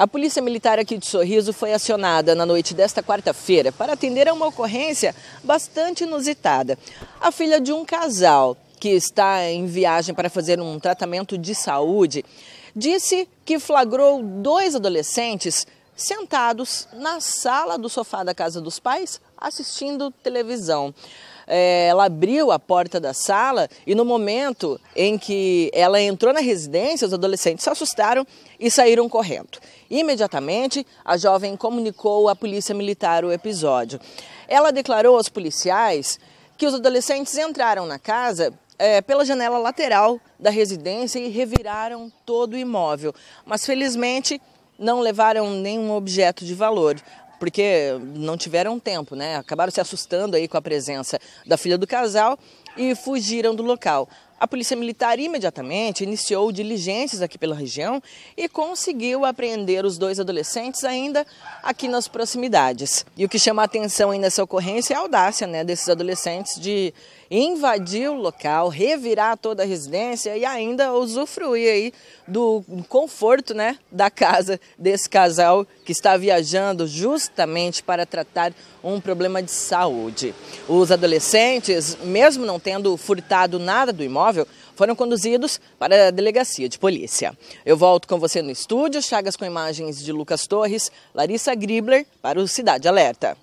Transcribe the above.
A Polícia Militar aqui de Sorriso foi acionada na noite desta quarta-feira para atender a uma ocorrência bastante inusitada. A filha de um casal que está em viagem para fazer um tratamento de saúde disse que flagrou dois adolescentes sentados na sala do sofá da casa dos pais, assistindo televisão. É, ela abriu a porta da sala e no momento em que ela entrou na residência, os adolescentes se assustaram e saíram correndo. Imediatamente, a jovem comunicou à polícia militar o episódio. Ela declarou aos policiais que os adolescentes entraram na casa é, pela janela lateral da residência e reviraram todo o imóvel. Mas felizmente não levaram nenhum objeto de valor, porque não tiveram tempo, né? Acabaram se assustando aí com a presença da filha do casal e fugiram do local. A Polícia Militar imediatamente iniciou diligências aqui pela região e conseguiu apreender os dois adolescentes ainda aqui nas proximidades. E o que chama a atenção ainda nessa ocorrência é a audácia né, desses adolescentes de invadir o local, revirar toda a residência e ainda usufruir aí do conforto né, da casa desse casal que está viajando justamente para tratar um problema de saúde. Os adolescentes, mesmo não tendo furtado nada do imóvel, imóvel foram conduzidos para a delegacia de polícia. Eu volto com você no estúdio, Chagas com imagens de Lucas Torres, Larissa Gribler para o Cidade Alerta.